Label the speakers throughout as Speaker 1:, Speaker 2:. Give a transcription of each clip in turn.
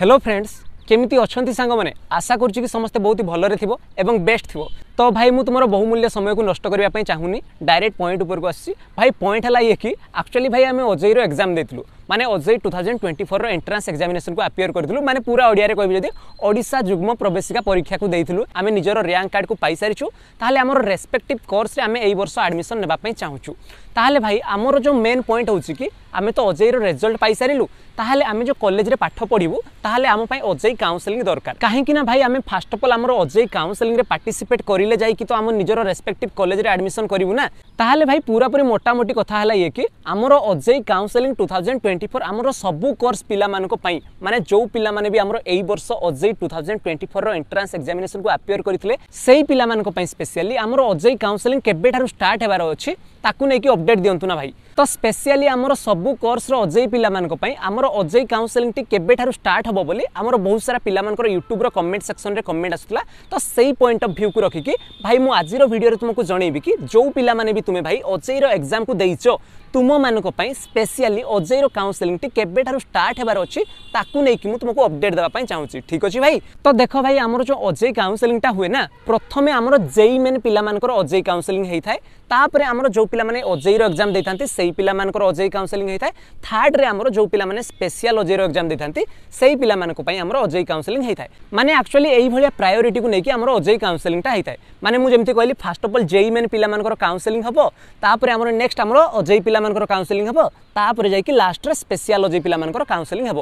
Speaker 1: hello friends কেমিতি অনেক সাংমানে আশা করছি কি সমস্তে বহুত ভালরে থিব এবং বেস্ট থিব তো ভাই মু তোমার বহুমূল্য সময়কে নষ্ট করা চাহুনি ডাইরেক্ট পয়েন্ট উপরকু আসছি ভাই পয়েন্ট হল ইয়ে কি আকচুয়ালি ভাই আমি অজয়র এক্সাম দিয়েছিল মানে OJEE two thousand twenty four entrance examination কু আপিয়ার করেছিল মানে পুরা ওড়িয়ার কবি যদি ওড়শা যুগ্ম প্রবেশিকা পরীক্ষা দিয়েছিল আমি নিজের র্যাঙ্ক কার্ড কু পাইসারিছু তাহলে আমার রেসপেক্টিভ কোর্সে আমি এই বর্ষ আডমিশন নেওয়া চাহুছু তাহলে ভাই আমার যে মেন পয়েন্ট হচ্ছে কি আমি তো অজয়র রেজল্ট পাইসারিলু তাহলে আমি যে কলেজে পাঠ পড়ু তাহলে আমি অজয় কাউন্সেলিং দরকার কাহিঁকি না ভাই আমি ফার্স্ট অফ অল আমার অজয় কাউন্সেলিং পার্টিসিপেট করি ମିଳିଲେ ଯାଇକି ତ ଆମ ନିଜର ରେସ୍ପେକ୍ଟିଭ୍ କଲେଜରେ ଆଡ଼ମିସନ୍ କରିବୁ ନା তাহলে ভাই পুরাপুরি মোটামুটি কথা হল ইয়ে কি আমার OJEE counselling two thousand twenty four আমার সবু কোর্স পিলামানক পাই মানে যে পিলামানে বি আমার এই বর্ষ OJEE two thousand twenty four entrance examination কু আপিয়ার করে সেই পিলামানক পাই স্পেশালি আমার অজেই কাউন্সেলিং কেবেঠার স্টার্ট হবার অছি তাকে নিয়ে অপডেট দিও না ভাই তো স্পেশালি আমার সবু কোর্সর অজেই পিলামানক পাই আমার অজেই কাউন্সেলিংটি কেবেঠার স্টার্ট হব বলে আমার বহু সারা পিলামানকর ইউট্যুবর কমেন্ট সেকশনরে কমেন্ট আসুলা তো সেই পয়েন্ট অফ ভিউকু রখিকি ভাই মু আজির ভিডিওরে তোমাকে জনাইবি কি যে পিলামানে বি তুমি ভাই অজেইর এক্সামকু দেইছ তুমମାନଙ୍କ ପାଇଁ ସ୍ପେଶିଆଲି ଅଜୟର କାଉନ୍ସେଲିଂଟି କେବେଠାରୁ ଷ୍ଟାର୍ଟ ହେବାର ଅଛି ତାକୁ ନେଇକି ମୁଁ ତୁମକୁ ଅପଡେଟ୍ ଦେବା ପାଇଁ ଚାହୁଁଛି ଠିକ୍ ଅଛି ଭାଇ ତ ଦେଖ ଭାଇ ଆମର ଯେଉଁ ଅଜୟ କାଉନ୍ସେଲିଂଟା ହୁଏ ନା ପ୍ରଥମେ ଆମର ଜେଇ ମେନ୍ ପିଲାମାନଙ୍କର ଅଜୟ କାଉନ୍ସେଲିଂ ହେଇଥାଏ ତାପରେ ଆମର ଯେଉଁ ପିଲାମାନେ ଅଜେଇର ଏକ୍ଜାମ୍ ଦେଇଥାନ୍ତି ସେଇ ପିଲାମାନଙ୍କର ଅଜେଇ କାଉନ୍ସେଲିଂ ହୋଇଥାଏ ଥାର୍ଡ଼ରେ ଆମର ଯେଉଁ ପିଲାମାନେ ସ୍ପେଶିଆଲ୍ ଅଜେଇର ଏକ୍ଜାମ୍ ଦେଇଥାନ୍ତି ସେଇ ପିଲାମାନଙ୍କ ପାଇଁ ଆମର ଅଜେଇ କାଉନ୍ସେଲିଂ ହୋଇଥାଏ ମାନେ ଆକ୍ଚୁଆଲି ଏଇଭଳିଆ ପ୍ରାୟୋରିଟିକୁ ନେଇକି ଆମର ଅଜେଇ କାଉନ୍ସେଲିଂଟା ହୋଇଥାଏ ମାନେ ମୁଁ ଯେମିତି କହିଲି first of all JEE main ପିଲାମାନଙ୍କର କାଉନ୍ସେଲିଂ ହେବ ତାପରେ ଆମର ନେକ୍ସଟ ଆମର ଅଜେଇ ପିଲାମାନଙ୍କର କାଉନ୍ସେଲିଂ ହେବ ତାପରେ ଯାଇକି ଲାଷ୍ଟରେ ସ୍ପେଶିଆଲ୍ ଅଜେଇ ପିଲାମାନଙ୍କର କାଉନ୍ସେଲିଂ ହେବ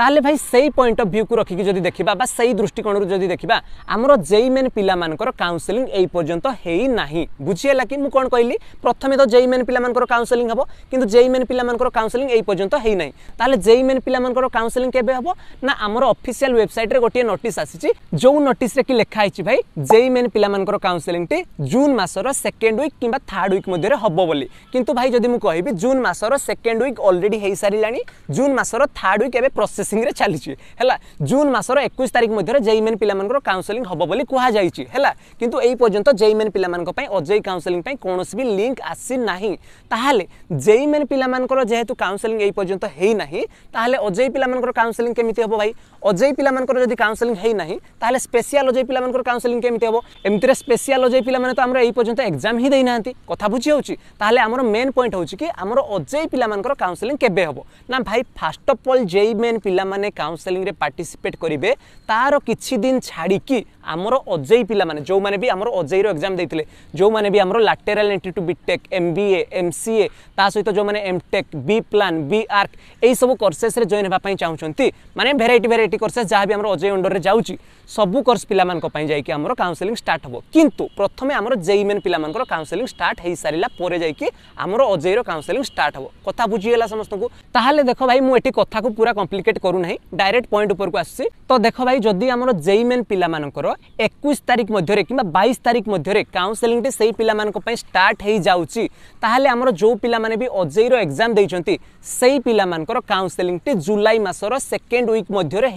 Speaker 1: তাহলে ভাই সেই পয়েন্ট অফ ভিউকু রক্ষিকি যদি দেখা বা সেই দৃষ্টিকোণর যদি দেখা আমার জেই মেন পিলামানকর কাউন্সেলিং এই পর্যন্ত হই না বুঝিগেলা কি মু কোণ কহিলি প্রথমে তো জেই মেন পিলামানকর কাউন্সেলিং হব কিন্তু জেই মেন পিলামানকর কাউন্সেলিং এই পর্যন্ত হই না তাহলে জেই মেন পিলামানকর কাউন্সেলিং কেবে হব না আমার অফিসিয়াল ওয়েবসাইট্রে গোটিয়ে নোটিস আসিছি যে নোটিসে কি লেখা হয়েছে ভাই জেই মেন পিলামানকর কাউন্সেলিংটি জুন মাসর সেকেন্ড উইক কিংবা থার্ড উইক মধ্যে হব বলি কিন্তু ভাই যদি মু কহিবি জুন মাসর সেকেন্ড উইক অলরেডি হয়ে সারা জুন মাসর থার্ড উইক এবে প্রসেস প্রসেসিংরে চালছে হল জুন মাসর একুশ তারিখ মধ্যে জেই মেন পিলার কাউন্সেলিং হব বলে কুহযাই হল কিন্তু এই পর্যন্ত জেই মেন পিলা অজেই কাউন্সেলিং কৌশি বি লিঙ্ক আসি না তাহলে জেই মেন পিলা যেহেতু কাউন্সেলিং এই পর্যন্ত হয়ে না তাহলে অজেই পিলা কাউন্সেলিং কেমিতি হব ভাই অজেই পিলা যদি কাউন্সেলিং হয়ে না তাহলে স্পেশিয়াল অজেই পিলা কাউন্সেলিং কেমিতি হব এমতিরে স্পেশিয়াল অজেই পিলা তো আমরা এই পর্যন্ত এক্সাম হি দেই না কথা বুঝি হচ্ছে তাহলে আমার মেন পয়েন্ট হচ্ছে কি আমার অজেই পিলা কাউন্সেলিং কেবে হব না ভাই first of all JEE main পিলা ପିଲାମାନେ କାଉନ୍ସେଲିଂରେ ପାର୍ଟିସିପେଟ୍ କରିବେ ତା'ର କିଛି ଦିନ ଛାଡ଼ିକି ଆମର ଅଜେଇ ପିଲାମାନେ ଯେଉଁମାନେ ବି ଆମର ଅଜେଇର ଏକ୍ଜାମ୍ ଦେଇଥିଲେ ଯେଉଁମାନେ ବି ଆମର lateral entry to B Tech M B A M C A ତା ସହିତ ଯେଉଁମାନେ M Tech B plan B arch ଏହିସବୁ କୋର୍ସେସ୍ରେ ଜଏନ୍ ହେବା ପାଇଁ ଚାହୁଁଛନ୍ତି ମାନେ ଭେରାଇଟି ଭେରାଇଟି କୋର୍ସେସ୍ ଯାହା ବି ଆମର ଅଜେଇ ଅଣ୍ଡରରେ ଯାଉଛି ସବୁ କୋର୍ସ ପିଲାମାନଙ୍କ ପାଇଁ ଯାଇକି ଆମର କାଉନ୍ସେଲିଂ ଷ୍ଟାର୍ଟ ହେବ କିନ୍ତୁ ପ୍ରଥମେ ଆମର ଜେଇମେନ୍ ପିଲାମାନଙ୍କର କାଉନ୍ସେଲିଂ ଷ୍ଟାର୍ଟ ହୋଇସାରିଲା ପରେ ଯାଇକି ଆମର ଅଜେଇର କାଉନ୍ସେଲିଂ ଷ୍ଟାର୍ଟ ହେବ କଥା ବୁଝିଗଲା ସମସ୍ତଙ୍କୁ ତାହେଲେ ଦେଖ ଭାଇ ମୁଁ ଏଠି କଥାକୁ ପୁରା କମ୍ପ୍ଲିକେଟ୍ करूना डायरेक्ट पॉइंट उपरको आस तो देख भाई जदि आम जेईमेन पिलाकर एक तारीख मध्य कि बैश तारिख मध्य काउनसेंग से पाला स्टार्ट हो होमर जो पिला अजयर एक्जाम देते पिलाकर काउनसेंग जुलाई मसर सेकेंड विक् मध्य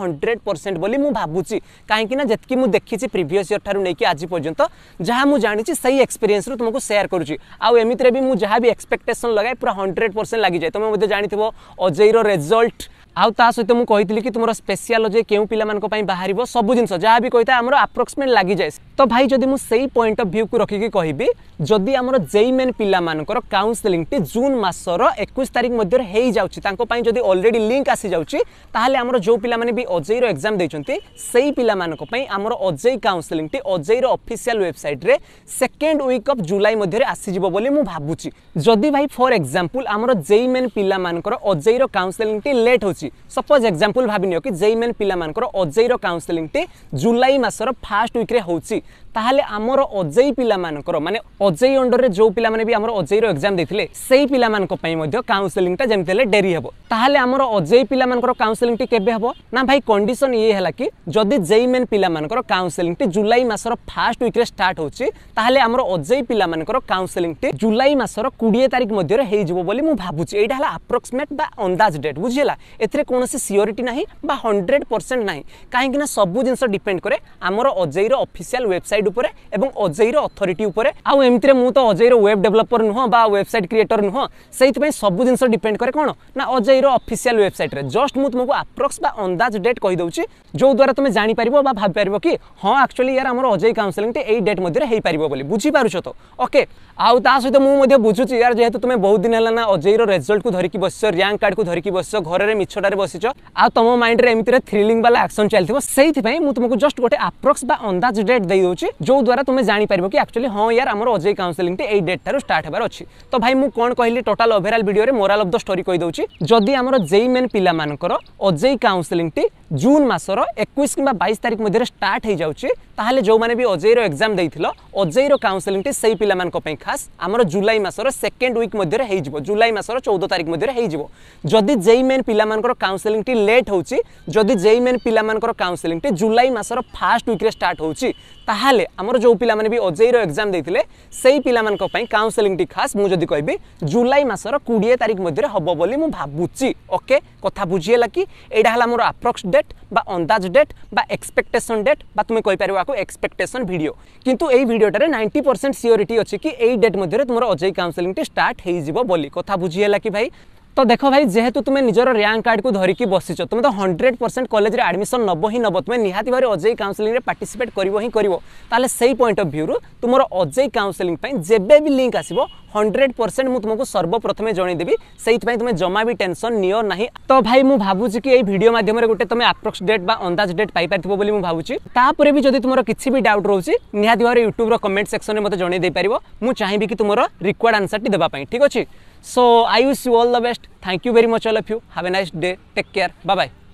Speaker 1: होंड्रेड परसेंट बोली मुझे भावुची कहीं जितकि मुझे देखी प्रिवियय ठार नहीं आज पर्यटन जहाँ मुझे जाणी से ही एक्सपीरियंस तुमको सेयार करुच्चर भी मुझे जहाँ भी एक्सपेक्टेसन लगाए पूरा हंड्रेड परसेंट लग जाए तुम्हें जानव अजेईर रेजल्ट ଆଉ ତା ସହିତ ମୁଁ କହିଥିଲି କି ତୁମର ସ୍ପେସିଆଲୋଜି କେଉଁ ପିଲାମାନଙ୍କ ପାଇଁ ବାହାରିବ ସବୁ ଜିନିଷ ଯାହା ବି କହିଥାଏ ଆମର ଆପ୍ରୋକ୍ସିମେଟ୍ ଲାଗିଯାଏ ତ ଭାଇ ଯଦି ମୁଁ ସେଇ ପଏଣ୍ଟ ଅଫ୍ ଭ୍ୟୁକୁ ରଖିକି କହିବି ଯଦି ଆମର ଜେଇ ମେନ୍ ପିଲାମାନଙ୍କର କାଉନ୍ସେଲିଂଟି ଜୁନ୍ ମାସର ଏକୋଇଶ ତାରିଖ ମଧ୍ୟରେ ହେଇଯାଉଛି ତାଙ୍କ ପାଇଁ ଯଦି ଅଲରେଡ଼ି ଲିଙ୍କ୍ ଆସିଯାଉଛି ତାହେଲେ ଆମର ଯେଉଁ ପିଲାମାନେ ବି ଅଜେଇର ଏକ୍ଜାମ୍ ଦେଇଛନ୍ତି ସେଇ ପିଲାମାନଙ୍କ ପାଇଁ ଆମର ଅଜେଇ କାଉନ୍ସେଲିଂଟି ଅଜେଇର ଅଫିସିଆଲ ୱେବସାଇଟ୍ରେ ସେକେଣ୍ଡ ୱିକ୍ ଅଫ୍ ଜୁଲାଇ ମଧ୍ୟରେ ଆସିଯିବ ବୋଲି ମୁଁ ଭାବୁଛି ଯଦି ଭାଇ ଫର୍ ଏକ୍ଜାମ୍ପଲ୍ ଆମର ଜେଇ ମେନ୍ ପିଲାମାନଙ୍କର ଅଜେଇର କାଉନ୍ସେଲିଂଟି ଲେଟ୍ ହେଉଛି ସପୋଜ୍ ଏକ୍ଜାମ୍ପଲ୍ ଭାବିନିଅ କି ଜେଇ ମେନ୍ ପିଲାମାନଙ୍କର ଅଜେଇର କାଉନ୍ସେଲିଂଟି ଜୁଲାଇ ମାସର ଫାର୍ଷ୍ଟ ୱିକ୍ରେ ହେଉଛି ତାହେଲେ ଆମର ଅଜେଇ ପିଲାମାନଙ୍କର ମାନେ ଅଜେଇ ଅଣ୍ଡରରେ ଯେଉଁ ପିଲାମାନେ ବି ଆମର ଅଜେଇର ଏକ୍ଜାମ୍ ଦେଇଥିଲେ ସେଇ ପିଲାମାନଙ୍କ ପାଇଁ ମଧ୍ୟ କାଉନ୍ସେଲିଂଟା ଯେମିତି ହେଲେ ଡେରି ହେବ ତାହେଲେ ଆମର ଅଜେଇ ପିଲାମାନଙ୍କର କାଉନ୍ସେଲିଂଟି କେବେ ହେବ ନା ଭାଇ କଣ୍ଡିସନ୍ ଇଏ ହେଲା କି ଯଦି ଜେଇ ମେନ୍ ପିଲାମାନଙ୍କର କାଉନ୍ସେଲିଂଟି ଜୁଲାଇ ମାସର ଫାର୍ଷ୍ଟ ୱିକ୍ରେ ଷ୍ଟାର୍ଟ ହେଉଛି ତାହେଲେ ଆମର ଅଜେଇ ପିଲାମାନଙ୍କର କାଉନ୍ସେଲିଂଟି ଜୁଲାଇ ମାସର କୋଡ଼ିଏ ତାରିଖ ମଧ୍ୟରେ ହେଇଯିବ ବୋଲି ମୁଁ ଭାବୁଛି ଏଇଟା ହେଲା ଆପ୍ରୋକ୍ସିମେଟ୍ ବା ଅନ୍ଦାଜ ଡେଟ୍ ବୁଝିହେଲା ଏଥିରେ କୌଣସି ସିଓରିଟି ନାହିଁ ବା ହଣ୍ଡ୍ରେଡ଼ ପରସେଣ୍ଟ ନାହିଁ କାହିଁକିନା ସବୁ ଜିନିଷ ଡିପେଣ୍ଡ କରେ ଆମର ଅଜେଇର ଅଫିସିଆଲ ওয়েবসাইট উপরে এবং অজয়র অথরিটি উপরে আমতিরে মু তো অজয়র ওয়েব ডেভেলপর নুহ বা ওয়েবসাইট ক্রিয়েটর নুহ সেইপাই সবু জিনিস ডিপেন্ড করে কোণ না অজয়র অফিসিয়াল ওয়েবসাইট্রে জস্ট মু তোমাকে আপ্রক্স বা অন্দাজ ডেট কহিদেছি যদ্বারা তুমি জাঁপার বা ভাবিপার কি হ্যাঁ আকচুয়ালি ইয়ার আমার অজয় কাউন্সেলিংটি এই ডেট মধ্যে হয়ে পার বলে বুঝিপারুছ তো ওকে আউ তা সহ মু বুঝুছি ইয়ার যেহেতু তুমি বহু দিন হল না অজয়র রেজল্ট কু ধরিকি বসছ র্যাঙ্ক কার্ড কু ধরিকি বসছ ঘরের মিছটারে বসিছ আম মাইন্ডে এমতিরে থ্রিলিং বালা আকশন চাল সেইপাই মু তোমাকে জস্ট গোটে আপ্রক্স বা অন্দাজ ডেট দিয়ে ହେଉଛି ଯେଉଁଦ୍ୱାରା ତୁମେ ଜାଣିପାରିବ କି ଆକ୍ଚୁଆଲି ହଁ ୟାର ଆମର ଅଜୟ କାଉନ୍ସେଲିଂଟି ଏଇ ଡେଟ୍ ଠାରୁ ଷ୍ଟାର୍ଟ ହେବାର ଅଛି ତ ଭାଇ ମୁଁ କ'ଣ କହିଲି ଟୋଟାଲ ଓଭରାଲ୍ ଭିଡ଼ିଓରେ ମୋରାଲ୍ ଅଫ୍ ଦ ଷ୍ଟୋରି କହିଦେଉଛି ଯଦି ଆମର ଜେଇ ମେନ୍ ପିଲାମାନଙ୍କର ଅଜୟ କାଉନ୍ସେଲିଂଟି ଜୁନ୍ ମାସର ଏକୋଇଶ କିମ୍ବା ବାଇଶ ତାରିଖ ମଧ୍ୟରେ ଷ୍ଟାର୍ଟ ହେଇଯାଉଛି ତାହେଲେ ଯେଉଁମାନେ ବି ଅଜୟର ଏକ୍ଜାମ୍ ଦେଇଥିଲ ଅଜୟର କାଉନ୍ସେଲିଂଟି ସେଇ ପିଲାମାନଙ୍କ ପାଇଁ ଖାସ୍ ଆମର ଜୁଲାଇ ମାସର ସେକେଣ୍ଡ ୱିକ୍ ମଧ୍ୟରେ ହେଇଯିବ ଜୁଲାଇ ମାସର ଚଉଦ ତାରିଖ ମଧ୍ୟରେ ହେଇଯିବ ଯଦି ଜେଇ ମେନ୍ ପିଲାମାନଙ୍କର କାଉନ୍ସେଲିଂଟି ଲେଟ୍ ହେଉଛି ଯଦି ଜେଇ ମେନ୍ ପିଲାମାନଙ୍କର କାଉନ୍ସେଲିଂଟି ଜୁଲାଇ ମାସର ଫାର୍ଷ୍ଟ ୱିକ୍ରେ ଷ୍ଟାର୍ଟ ହେଉଛି ତାହେଲେ ତାହେଲେ ଆମର ଯେଉଁ ପିଲାମାନେ ବି ଅଜେଇର ଏକ୍ଜାମ୍ ଦେଇଥିଲେ ସେଇ ପିଲାମାନଙ୍କ ପାଇଁ କାଉନ୍ସେଲିଂଟି ଖାସ୍ ମୁଁ ଯଦି କହିବି ଜୁଲାଇ ମାସର କୋଡ଼ିଏ ତାରିଖ ମଧ୍ୟରେ ହେବ ବୋଲି ମୁଁ ଭାବୁଛି ଓକେ କଥା ବୁଝି ହେଲା କି ଏଇଟା ହେଲା ମୋର ଆପ୍ରକ୍ସ ଡେଟ୍ বা অন্দাজ ডেট বা এক্সপেকটেসন ডেট বা তুমি কইপার আকু এক্সপেকটেসন ভিডিও কিন্তু এই ভিডিওটার নাইনটি পরসেন্ট সিওরিটি অছি কি এই ডেট মধ্যে তোমার অজয় কাউন্সেলিংটি স্টার্ট হয়ে যাব বলে কথা বুঝি হল কি ভাই তো দেখ ভাই যেহেতু তুমি নিজের র্যাঙ্ক কার্ডক ধরিকি বসিছ তুমি তো হন্ড্রেড পরসেন্ট কলেজে আডমিশন নব হি নব তুমি নিহতি ভাবে অজেই কাউন্সেলিংরে পার্টিসিপেট করব হি করব তাহলে সেই পয়েন্ট অফ ভিউরু তোমার অজেই কাউন্সেলিং যেবে বি লিঙ্ক আসব हंड्रेड परसेंट मुझे तुमको सर्वप्रथमें जनईदेवि से तुम जमा भी टेनसन नियो ना तो भाई मुझे भावुँ कि भिडियो मध्यम गोटे तुम आप्रोक्स डेट बा अंदाज डेट पाइपर बोली भावुँ तापर भी जब तुम किसी भी डाउट रोचे निहाती भाव यूट्यूब्र कमेंट सेक्शन में मतलब जनई पार मुझे चाहिए कि तुम रिक्वयर्ड आंसर टी देवाई ठीक अच्छे so I wish you all the best thank you very much all of you have a nice day take care bye bye